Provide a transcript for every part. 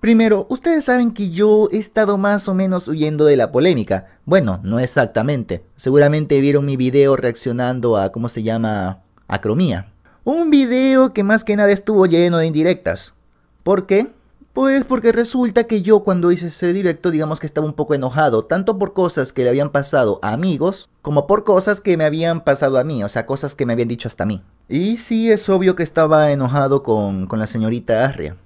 Primero, ustedes saben que yo he estado más o menos huyendo de la polémica. Bueno, no exactamente. Seguramente vieron mi video reaccionando a, ¿cómo se llama? Acromía. Un video que más que nada estuvo lleno de indirectas. ¿Por qué? Pues porque resulta que yo cuando hice ese directo digamos que estaba un poco enojado, tanto por cosas que le habían pasado a amigos, como por cosas que me habían pasado a mí, o sea, cosas que me habían dicho hasta mí. Y sí, es obvio que estaba enojado con, con la señorita Arria.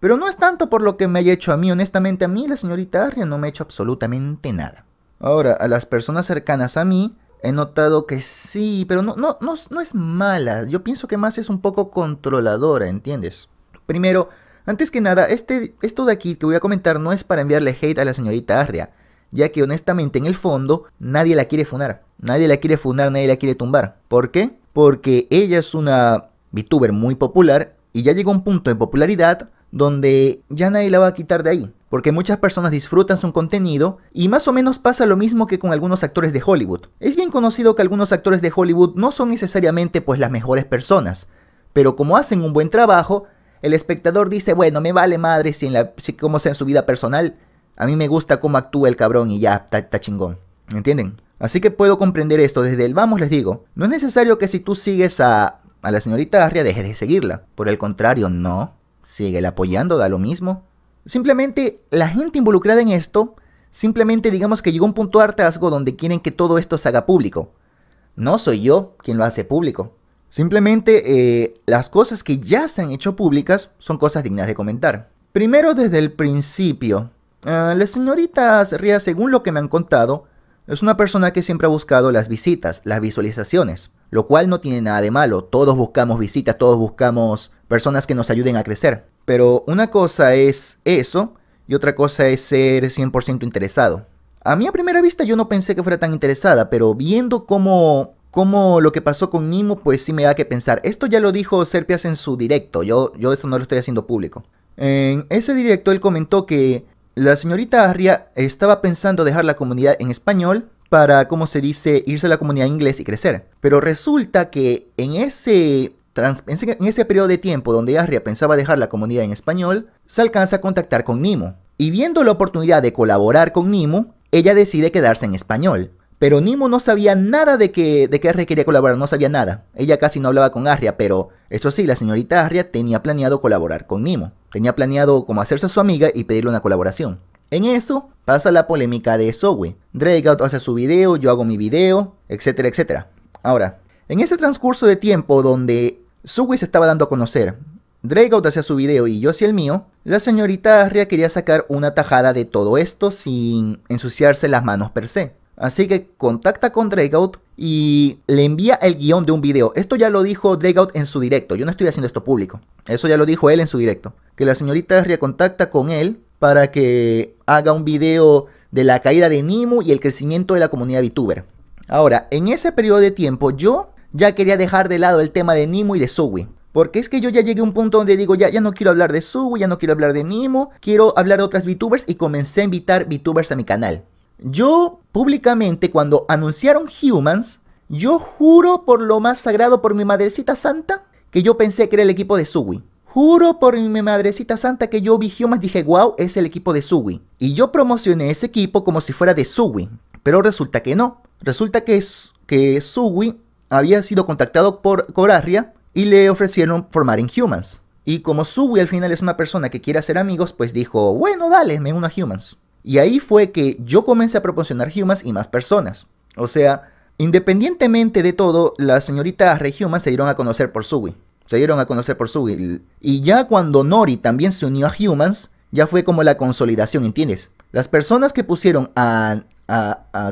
Pero no es tanto por lo que me haya hecho a mí, honestamente a mí la señorita Arria no me ha hecho absolutamente nada. Ahora, a las personas cercanas a mí, he notado que sí, pero no, no, no, es mala, yo pienso que más es un poco controladora, ¿entiendes? Primero, antes que nada, este, esto de aquí que voy a comentar no es para enviarle hate a la señorita Arria, ya que honestamente en el fondo nadie la quiere funar, nadie la quiere funar, nadie la quiere tumbar. ¿Por qué? Porque ella es una VTuber muy popular y ya llegó a un punto de popularidad donde ya nadie la va a quitar de ahí. Porque muchas personas disfrutan su contenido y más o menos pasa lo mismo que con algunos actores de Hollywood. Es bien conocido que algunos actores de Hollywood no son necesariamente pues las mejores personas, pero como hacen un buen trabajo, el espectador dice, bueno, me vale madre si, en la, como sea en su vida personal, a mí me gusta cómo actúa el cabrón y ya, está chingón. ¿Me entienden? Así que puedo comprender esto, desde el vamos les digo, no es necesario que si tú sigues a, a la señorita Arria dejes de seguirla, por el contrario, no sigue el apoyando, da lo mismo. Simplemente la gente involucrada en esto, simplemente digamos que llegó un punto de hartazgo donde quieren que todo esto se haga público. No soy yo quien lo hace público. Simplemente eh, las cosas que ya se han hecho públicas son cosas dignas de comentar. Primero desde el principio. Eh, las señoritas Ria, según lo que me han contado, es una persona que siempre ha buscado las visitas, las visualizaciones, lo cual no tiene nada de malo. Todos buscamos visitas, todos buscamos personas que nos ayuden a crecer. Pero una cosa es eso y otra cosa es ser 100% interesado. A mí a primera vista yo no pensé que fuera tan interesada, pero viendo cómo, cómo lo que pasó con Nimo, pues sí me da que pensar. Esto ya lo dijo Serpias en su directo, yo, yo eso no lo estoy haciendo público. En ese directo él comentó que la señorita Arria estaba pensando dejar la comunidad en español para, como se dice, irse a la comunidad en inglés y crecer. Pero resulta que en ese, en ese periodo de tiempo donde Arria pensaba dejar la comunidad en español, se alcanza a contactar con Nimo. Y viendo la oportunidad de colaborar con Nimo, ella decide quedarse en español. Pero Nimo no sabía nada de que, de que Arria quería colaborar, no sabía nada. Ella casi no hablaba con Arria, pero eso sí, la señorita Arria tenía planeado colaborar con Nimo. Tenía planeado como hacerse su amiga y pedirle una colaboración. En eso pasa la polémica de Zoe. out hace su video, yo hago mi video, etcétera, etcétera. Ahora, en ese transcurso de tiempo donde Zoe se estaba dando a conocer, Dragout hacía su video y yo hacía el mío, la señorita Arria quería sacar una tajada de todo esto sin ensuciarse las manos per se. Así que contacta con Drakeout y le envía el guión de un video. Esto ya lo dijo Dragout en su directo. Yo no estoy haciendo esto público. Eso ya lo dijo él en su directo. Que la señorita recontacta contacta con él para que haga un video de la caída de Nimu y el crecimiento de la comunidad VTuber. Ahora, en ese periodo de tiempo yo ya quería dejar de lado el tema de Nimu y de Sugui. Porque es que yo ya llegué a un punto donde digo, ya, ya no quiero hablar de Sugui, ya no quiero hablar de Nimo, quiero hablar de otras VTubers y comencé a invitar VTubers a mi canal. Yo públicamente cuando anunciaron Humans, yo juro por lo más sagrado, por mi madrecita santa, que yo pensé que era el equipo de Suwi. Juro por mi madrecita santa que yo vi Humans, dije, wow, es el equipo de Suwi. Y yo promocioné ese equipo como si fuera de Suwi. Pero resulta que no. Resulta que, que Suwi había sido contactado por Coraria y le ofrecieron formar en Humans. Y como Suwi al final es una persona que quiere hacer amigos, pues dijo, bueno, dale, me uno a Humans. Y ahí fue que yo comencé a proporcionar Humans y más personas. O sea, independientemente de todo, las señoritas Rey Humans se dieron a conocer por Sui. Se dieron a conocer por Sui. Y ya cuando Nori también se unió a Humans, ya fue como la consolidación, ¿entiendes? Las personas que pusieron a,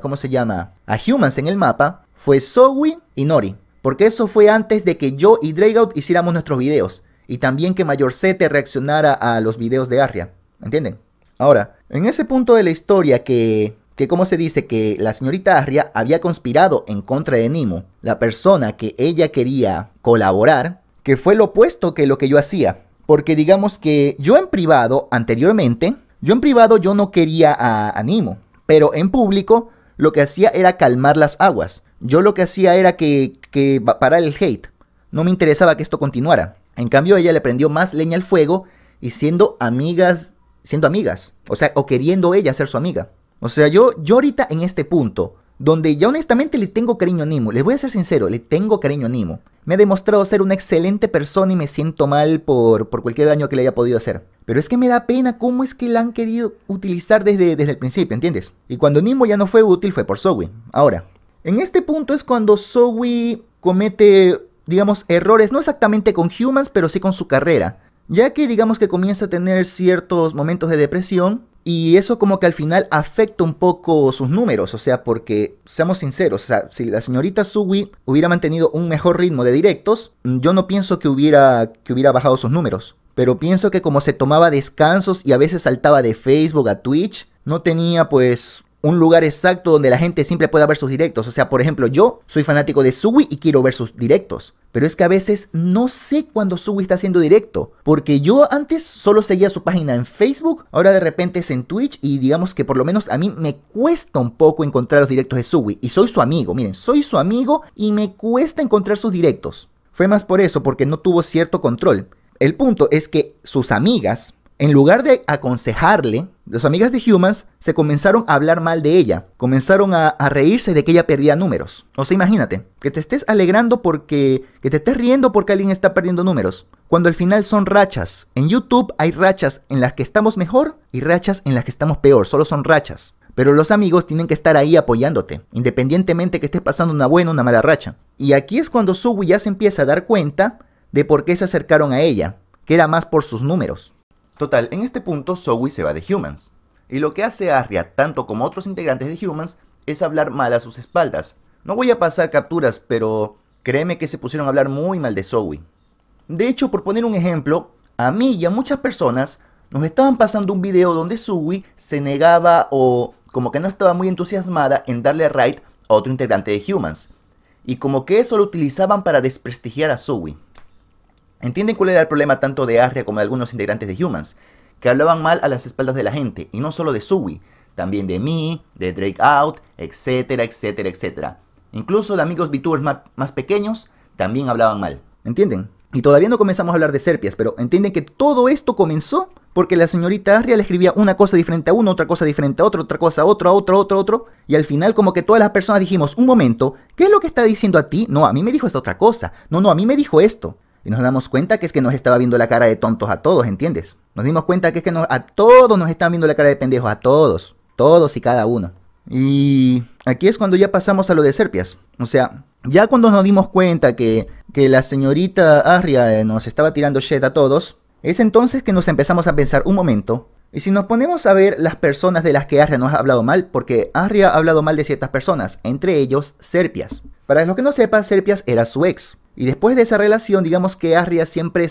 ¿cómo se llama? A Humans en el mapa fue Zoe y Nori. Porque eso fue antes de que yo y Dragout hiciéramos nuestros videos. Y también que Mayor te reaccionara a los videos de Arria. ¿Entienden? Ahora, en ese punto de la historia que que como se dice que la señorita Arria había conspirado en contra de Nimo, la persona que ella quería colaborar, que fue lo opuesto que lo que yo hacía. Porque digamos que yo en privado, anteriormente, yo en privado yo no quería a, Nimo, pero en público lo que hacía era calmar las aguas. Yo lo que hacía era que, que parar el hate. No me interesaba que esto continuara. En cambio, ella le prendió más leña al fuego y siendo amigas siendo amigas, o sea, o queriendo ella ser su amiga. O sea, yo, yo ahorita en este punto, donde ya honestamente le tengo cariño a Nimo, les voy a ser sincero, le tengo cariño a Nimo. Me ha demostrado ser una excelente persona y me siento mal por, por cualquier daño que le haya podido hacer. Pero es que me da pena cómo es que la han querido utilizar desde, desde el principio, ¿entiendes? Y cuando Nimo ya no fue útil fue por Zoe. Ahora, en este punto es cuando Zoe comete, digamos, errores, no exactamente con Humans, pero sí con su carrera ya que digamos que comienza a tener ciertos momentos de depresión y eso como que al final afecta un poco sus números, o sea, porque seamos sinceros, si la señorita Suwi hubiera mantenido un mejor ritmo de directos, yo no pienso que hubiera, que hubiera bajado sus números. Pero pienso que como se tomaba descansos y a veces saltaba de Facebook a Twitch, no tenía pues un lugar exacto donde la gente siempre pueda ver sus directos. O sea, por ejemplo, yo soy fanático de Suwi y quiero ver sus directos. Pero es que a veces no sé cuándo Sugi está haciendo directo. Porque yo antes solo seguía su página en Facebook, ahora de repente es en Twitch y digamos que por lo menos a mí me cuesta un poco encontrar los directos de Sugi. Y soy su amigo, miren, soy su amigo y me cuesta encontrar sus directos. Fue más por eso, porque no tuvo cierto control. El punto es que sus amigas, en lugar de aconsejarle, las amigas de Humans se comenzaron a hablar mal de ella, comenzaron a, reírse de que ella perdía números. O sea, imagínate, que te estés alegrando porque, que te estés riendo porque alguien está perdiendo números, cuando al final son rachas. En YouTube hay rachas en las que estamos mejor y rachas en las que estamos peor, solo son rachas. Pero los amigos tienen que estar ahí apoyándote, independientemente que estés pasando una buena o una mala racha. Y aquí es cuando Sugu ya se empieza a dar cuenta de por qué se acercaron a ella, que era más por sus números. Total, en este punto Zoe se va de Humans. Y lo que hace Arria, tanto como otros integrantes de Humans, es hablar mal a sus espaldas. No voy a pasar capturas, pero créeme que se pusieron a hablar muy mal de Zoey. De hecho, por poner un ejemplo, a mí y a muchas personas nos estaban pasando un video donde Zoe se negaba o como que no estaba muy entusiasmada en darle raid a otro integrante de Humans. Y como que eso lo utilizaban para desprestigiar a Zoe. ¿Entienden cuál era el problema tanto de Arria como de algunos integrantes de Humans? Que hablaban mal a las espaldas de la gente, y no solo de Sui, también de mí, de Drake Out, etcétera, etcétera, etcétera. Incluso de amigos VTubers más, pequeños también hablaban mal. ¿Entienden? Y todavía no comenzamos a hablar de serpias, pero entienden que todo esto comenzó porque la señorita Arria le escribía una cosa diferente a uno, otra cosa diferente a otro, otra cosa a otro, a otro, a otro, a otro. Y al final como que todas las personas dijimos, un momento, ¿qué es lo que está diciendo a ti? No, a mí me dijo esta otra cosa. No, no, a mí me dijo esto. Y nos damos cuenta que es que nos estaba viendo la cara de tontos a todos, ¿entiendes? Nos dimos cuenta que es que a todos nos estaban viendo la cara de pendejos, a todos, todos y cada uno. Y aquí es cuando ya pasamos a lo de Serpias. O sea, ya cuando nos dimos cuenta que, que la señorita Arria eh, nos estaba tirando shit a todos, es entonces que nos empezamos a pensar un momento. Y si nos ponemos a ver las personas de las que Arria nos ha hablado mal, porque Arria ha hablado mal de ciertas personas, entre ellos Serpias. Para los que no sepan, Serpias era su ex. Y después de esa relación, digamos que Arria siempre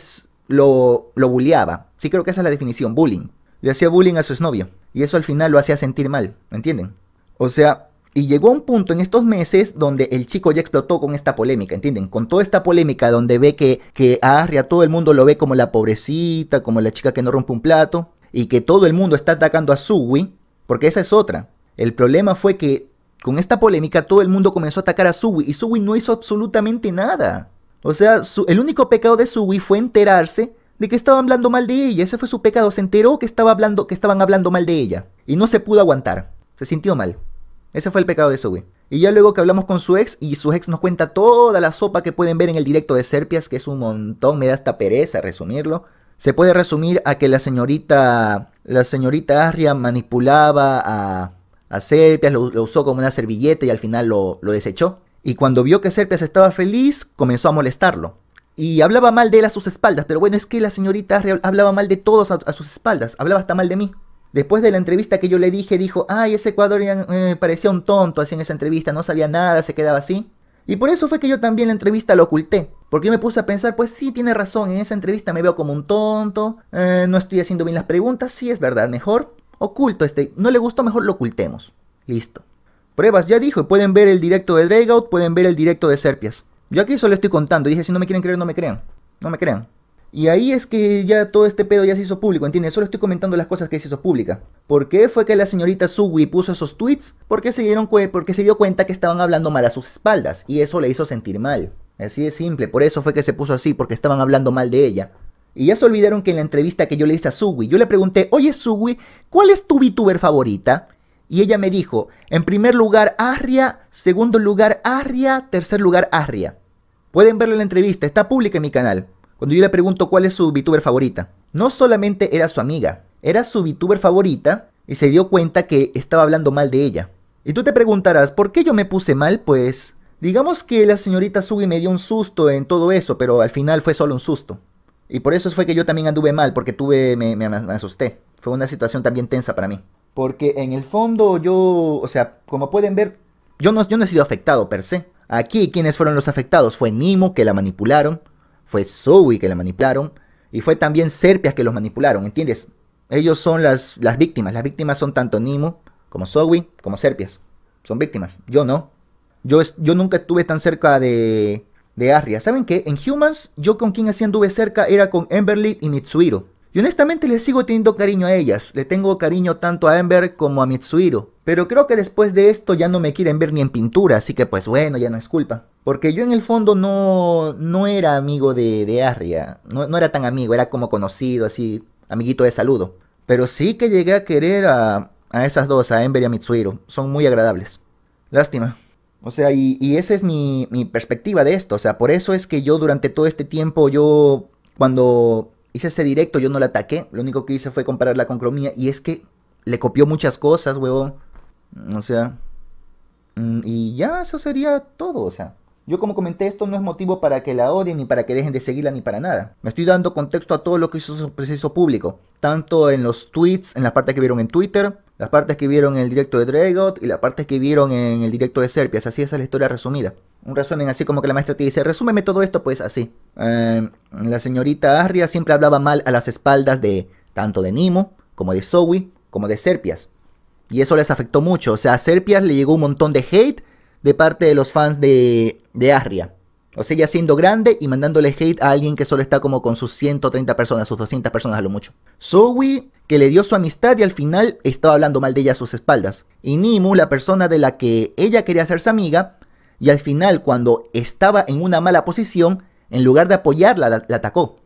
lo, lo bulleaba. Sí creo que esa es la definición, bullying. Le hacía bullying a su exnovio. Y eso al final lo hacía sentir mal, ¿me entienden? O sea, y llegó a un punto en estos meses donde el chico ya explotó con esta polémica, ¿entienden? Con toda esta polémica donde ve que, que a Arria todo el mundo lo ve como la pobrecita, como la chica que no rompe un plato. Y que todo el mundo está atacando a Suwi, porque esa es otra. El problema fue que con esta polémica todo el mundo comenzó a atacar a Suwi y Suwi no hizo absolutamente nada. O sea, el único pecado de Sui fue enterarse de que estaba hablando mal de ella. Ese fue su pecado. Se enteró que, estaba hablando, que estaban hablando mal de ella. Y no se pudo aguantar. Se sintió mal. Ese fue el pecado de Sui. Y ya luego que hablamos con su ex y su ex nos cuenta toda la sopa que pueden ver en el directo de Serpias, que es un montón, me da hasta pereza resumirlo. Se puede resumir a que la señorita, la señorita Arria manipulaba a, a Serpias, lo, usó como una servilleta y al final lo desechó y cuando vio que Serpias estaba feliz, comenzó a molestarlo. Y hablaba mal de él a sus espaldas, pero bueno, es que la señorita hablaba mal de todos a, sus espaldas, hablaba hasta mal de mí. Después de la entrevista que yo le dije, dijo, ay, ese Ecuador eh, parecía un tonto así en esa entrevista, no sabía nada, se quedaba así. Y por eso fue que yo también la entrevista lo oculté. Porque yo me puse a pensar, pues sí, tiene razón, en esa entrevista me veo como un tonto, eh, no estoy haciendo bien las preguntas, sí es verdad, mejor oculto este, no le gustó, mejor lo ocultemos. Listo pruebas, ya dijo, pueden ver el directo de Dragout, pueden ver el directo de Serpias. Yo aquí solo estoy contando, dije, si no me quieren creer, no me crean, no me crean. Y ahí es que ya todo este pedo ya se hizo público, ¿entiendes? Solo estoy comentando las cosas que se hizo pública. ¿Por qué fue que la señorita Sugui puso esos tweets? Porque se, dieron porque se dio cuenta que estaban hablando mal a sus espaldas y eso le hizo sentir mal. Así de simple, por eso fue que se puso así, porque estaban hablando mal de ella. Y ya se olvidaron que en la entrevista que yo le hice a Sugui, yo le pregunté, oye Sugui, ¿cuál es tu VTuber favorita? Y ella me dijo, en primer lugar Arria, segundo lugar Arria, tercer lugar Arria. Pueden verlo en la entrevista, está pública en mi canal. Cuando yo le pregunto cuál es su VTuber favorita. No solamente era su amiga, era su VTuber favorita y se dio cuenta que estaba hablando mal de ella. Y tú te preguntarás, ¿por qué yo me puse mal? Pues digamos que la señorita Sugi me dio un susto en todo eso, pero al final fue solo un susto. Y por eso fue que yo también anduve mal, porque tuve, me asusté. Fue una situación también tensa para mí. Porque en el fondo yo, o sea, como pueden ver, yo no, yo he sido afectado per se. Aquí quienes fueron los afectados fue Nimo que la manipularon, fue Zoe que la manipularon y fue también Serpias que los manipularon, ¿entiendes? Ellos son las, las víctimas, las víctimas son tanto Nimo como Zoe como Serpias, son víctimas, yo no. Yo, yo nunca estuve tan cerca de, de Arria. ¿Saben qué? En Humans yo con quien así anduve cerca era con Emberly y Mitsuhiro. Y honestamente le sigo teniendo cariño a ellas, le tengo cariño tanto a Ember como a Mitsuhiro. Pero creo que después de esto ya no me quieren ver ni en pintura, así que pues bueno, ya no es culpa. Porque yo en el fondo no, no era amigo de, Arria, no, era tan amigo, era como conocido, así, amiguito de saludo. Pero sí que llegué a querer a, a esas dos, a Ember y a Mitsuhiro, son muy agradables. Lástima. O sea, y, esa es mi, mi perspectiva de esto, o sea, por eso es que yo durante todo este tiempo, yo cuando Hice ese directo, yo no la ataqué. Lo único que hice fue compararla con Cromía. Y es que le copió muchas cosas, huevón. O sea. Mm, y ya, eso sería todo. O sea, yo como comenté, esto no es motivo para que la odien, ni para que dejen de seguirla, ni para nada. Me estoy dando contexto a todo lo que hizo su proceso público. Tanto en los tweets, en la parte que vieron en Twitter, las partes que vieron en el directo de Dragot y las partes que vieron en el directo de Serpias. Así es la historia resumida. Un resumen así como que la maestra te dice, resúmeme todo esto pues así. Em, la señorita Arria siempre hablaba mal a las espaldas de tanto de Nimo como de Zoe como de Serpias. Y eso les afectó mucho. O sea, a Serpias le llegó un montón de hate de parte de los fans de, de Arria. O sea, ya siendo grande y mandándole hate a alguien que solo está como con sus 130 personas, sus 200 personas a lo mucho. Zoe, que le dio su amistad y al final estaba hablando mal de ella a sus espaldas. Y Nimu, la persona de la que ella quería hacerse amiga, y al final cuando estaba en una mala posición, en lugar de apoyarla, la, la atacó.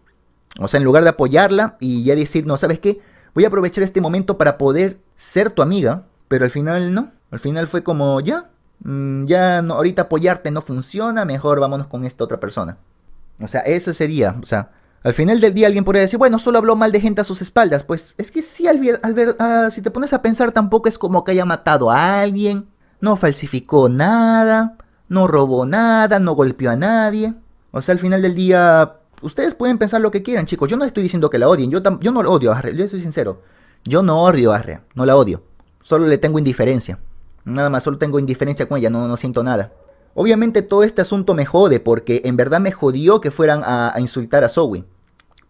O sea, en lugar de apoyarla y ya decir, no, ¿sabes qué? Voy a aprovechar este momento para poder ser tu amiga, pero al final no. Al final fue como, ya, Mm, ya no, ahorita apoyarte no funciona, mejor vámonos con esta otra persona. O sea, eso sería, o sea, al final del día alguien podría decir, bueno, solo habló mal de gente a sus espaldas. Pues es que sí, al, ver, ah, si te pones a pensar, tampoco es como que haya matado a alguien, no falsificó nada, no robó nada, no golpeó a nadie. O sea, al final del día, ustedes pueden pensar lo que quieran, chicos. Yo no estoy diciendo que la odien, yo, yo no la odio a yo estoy sincero. Yo no odio a Arre, no la odio. Solo le tengo indiferencia. Nada más, solo tengo indiferencia con ella, no, no siento nada. Obviamente todo este asunto me jode porque en verdad me jodió que fueran a, insultar a Zoe.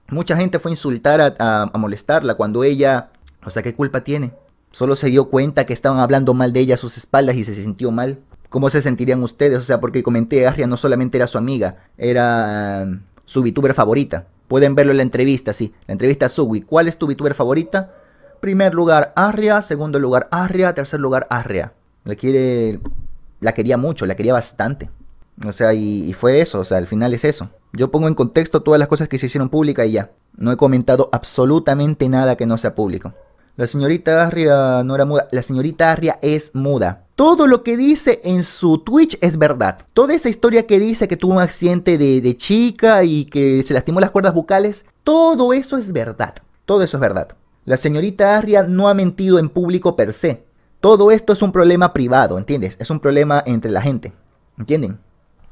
Mucha gente fue a insultar, a, molestarla cuando ella... O sea, ¿qué culpa tiene? Solo se dio cuenta que estaban hablando mal de ella a sus espaldas y se sintió mal. ¿Cómo se sentirían ustedes? O sea, porque comenté, Arria, no solamente era su amiga, era su VTuber favorita. Pueden verlo en la entrevista, sí. La entrevista a Zoe. ¿Cuál es tu VTuber favorita? Primer lugar, Arria. Segundo lugar, Arria. Tercer lugar, Arria. La quiere. La quería mucho, la quería bastante. O sea, y, fue eso, o sea, al final es eso. Yo pongo en contexto todas las cosas que se hicieron públicas y ya. No he comentado absolutamente nada que no sea público. La señorita Arria no era muda. La señorita Arria es muda. Todo lo que dice en su Twitch es verdad. Toda esa historia que dice que tuvo un accidente de, de chica y que se lastimó las cuerdas bucales, todo eso es verdad. Todo eso es verdad. La señorita Arria no ha mentido en público per se. Todo esto es un problema privado, ¿entiendes? Es un problema entre la gente, ¿entienden?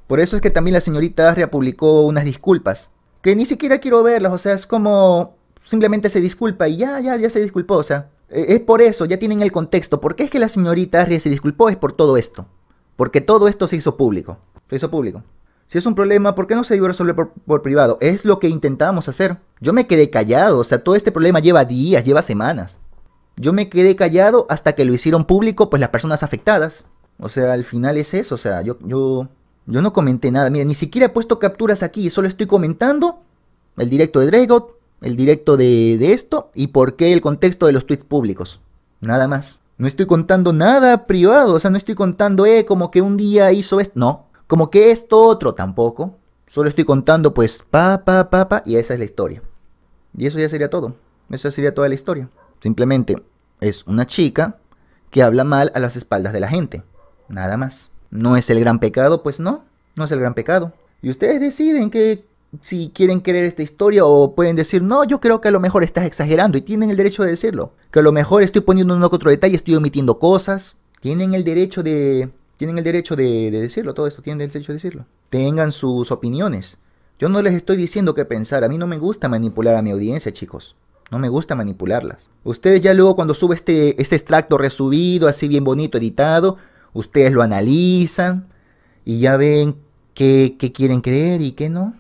Por eso es que también la señorita Arria publicó unas disculpas, que ni siquiera quiero verlas, o sea, es como simplemente se disculpa y ya, ya, ya se disculpó, o sea, e-, es por eso, ya tienen el contexto. ¿Por qué es que la señorita Arria se disculpó? Es por todo esto. Porque todo esto se hizo público. Se hizo público. Si es un problema, ¿por qué no se iba a resolver por, por, privado? Es lo que intentábamos hacer. Yo me quedé callado, o sea, todo este problema lleva días, lleva semanas. Yo me quedé callado hasta que lo hicieron público, pues las personas afectadas. O sea, al final es eso. O sea, yo, yo, yo no comenté nada. Mira, ni siquiera he puesto capturas aquí. Solo estoy comentando el directo de Dragot, el directo de, esto y por qué el contexto de los tweets públicos. Nada más. No estoy contando nada privado. O sea, no estoy contando, eh, como que un día hizo esto. No. Como que esto otro tampoco. Solo estoy contando, pues, pa, pa, pa, pa. Y esa es la historia. Y eso ya sería todo. Eso sería toda la historia. Simplemente es una chica que habla mal a las espaldas de la gente. Nada más. ¿No es el gran pecado? Pues no, no es el gran pecado. Y ustedes deciden que si quieren creer esta historia o pueden decir, no, yo creo que a lo mejor estás exagerando y tienen el derecho de decirlo. Que a lo mejor estoy poniendo que otro detalle, estoy omitiendo cosas. Tienen el derecho de... Tienen el derecho de, de decirlo, todo esto tienen el derecho de decirlo. Tengan sus opiniones. Yo no les estoy diciendo qué pensar, a mí no me gusta manipular a mi audiencia, chicos. No me gusta manipularlas. Ustedes ya luego cuando sube este, este extracto resubido, así bien bonito, editado, ustedes lo analizan y ya ven qué, quieren creer y qué no.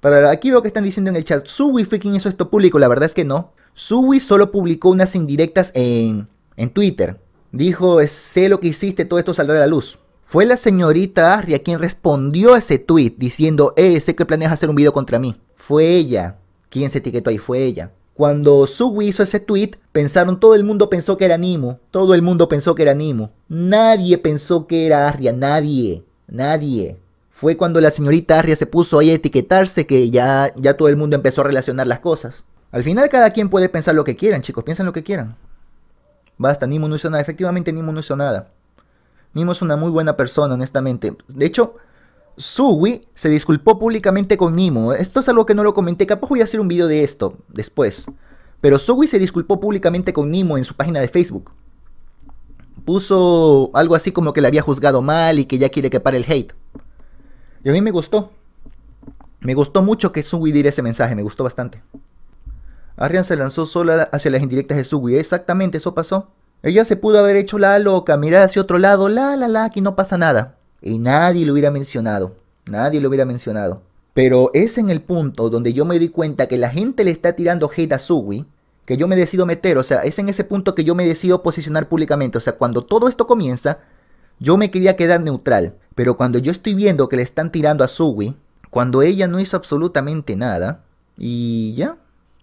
Para aquí veo que están diciendo en el chat, fue quien hizo esto público, la verdad es que no. Sui solo publicó unas indirectas en, en Twitter. Dijo, sé lo que hiciste, todo esto saldrá a la luz. Fue la señorita Arria quien respondió a ese tweet diciendo, eh, sé que planeas hacer un video contra mí. Fue ella. Quien se etiquetó ahí fue ella. Cuando Sugui hizo ese tweet, pensaron, todo el mundo pensó que era Nimo. Todo el mundo pensó que era Nimo. Nadie pensó que era Arria, nadie. Nadie. Fue cuando la señorita Arria se puso ahí a etiquetarse que ya, ya todo el mundo empezó a relacionar las cosas. Al final cada quien puede pensar lo que quieran, chicos, piensen lo que quieran. Basta, Nimo no hizo nada. Efectivamente, Nimo no hizo nada. Nimo es una muy buena persona, honestamente. De hecho, Suwi se disculpó públicamente con Nimo. Esto es algo que no lo comenté. Capaz voy a hacer un video de esto después. Pero Suwi se disculpó públicamente con Nimo en su página de Facebook. Puso algo así como que le había juzgado mal y que ya quiere que pare el hate. Y a mí me gustó. Me gustó mucho que Suwi diera ese mensaje. Me gustó bastante. Arrian se lanzó sola hacia las indirectas de Suwi. Exactamente, eso pasó. Ella se pudo haber hecho la loca, mirar hacia otro lado. La, la, la, aquí no pasa nada y nadie lo hubiera mencionado, nadie lo hubiera mencionado. Pero es en el punto donde yo me di cuenta que la gente le está tirando hate a Sugi, que yo me decido meter, o sea, es en ese punto que yo me decido posicionar públicamente, o sea, cuando todo esto comienza, yo me quería quedar neutral, pero cuando yo estoy viendo que le están tirando a Suwi cuando ella no hizo absolutamente nada, y ya,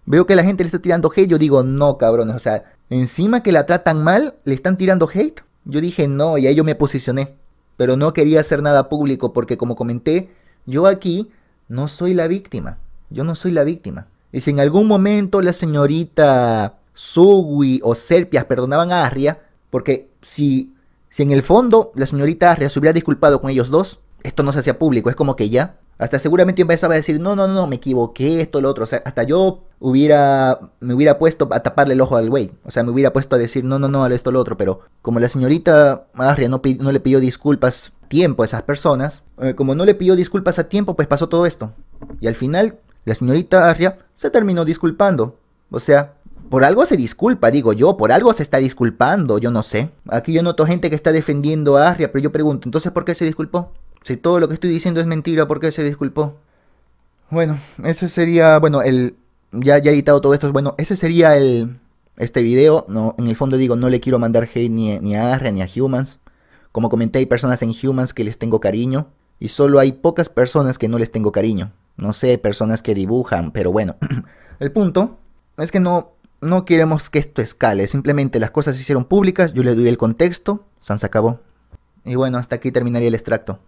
veo que la gente le está tirando hate, yo digo, no, cabrón, o sea, encima que la tratan mal, le están tirando hate, yo dije, no, y ahí yo me posicioné pero no quería hacer nada público porque como comenté, yo aquí no soy la víctima, yo no soy la víctima. Y si en algún momento la señorita Sugui o Serpias perdonaban a Arria, porque si, si en el fondo la señorita Arria se hubiera disculpado con ellos dos, esto no se hacía público, es como que ya, hasta seguramente yo empezaba a decir, no, no, no, me equivoqué, esto, lo otro. O sea, hasta yo hubiera, me hubiera puesto a taparle el ojo al güey. O sea, me hubiera puesto a decir, no, no, no, esto, lo otro. Pero como la señorita Arria no, le pidió disculpas a tiempo a esas personas, eh, como no le pidió disculpas a tiempo, pues pasó todo esto. Y al final, la señorita Arria se terminó disculpando. O sea, por algo se disculpa, digo yo, por algo se está disculpando, yo no sé. Aquí yo noto gente que está defendiendo a Arria, pero yo pregunto, entonces, ¿por qué se disculpó? Si todo lo que estoy diciendo es mentira, ¿por qué se disculpó? Bueno, ese sería, bueno, el ya ya editado todo esto, bueno, ese sería el este video, no en el fondo digo, no le quiero mandar hate ni, ni a Arria ni a Humans. Como comenté, hay personas en Humans que les tengo cariño y solo hay pocas personas que no les tengo cariño. No sé, personas que dibujan, pero bueno. el punto es que no no queremos que esto escale, simplemente las cosas se hicieron públicas, yo le doy el contexto, Sans acabó. Y bueno, hasta aquí terminaría el extracto.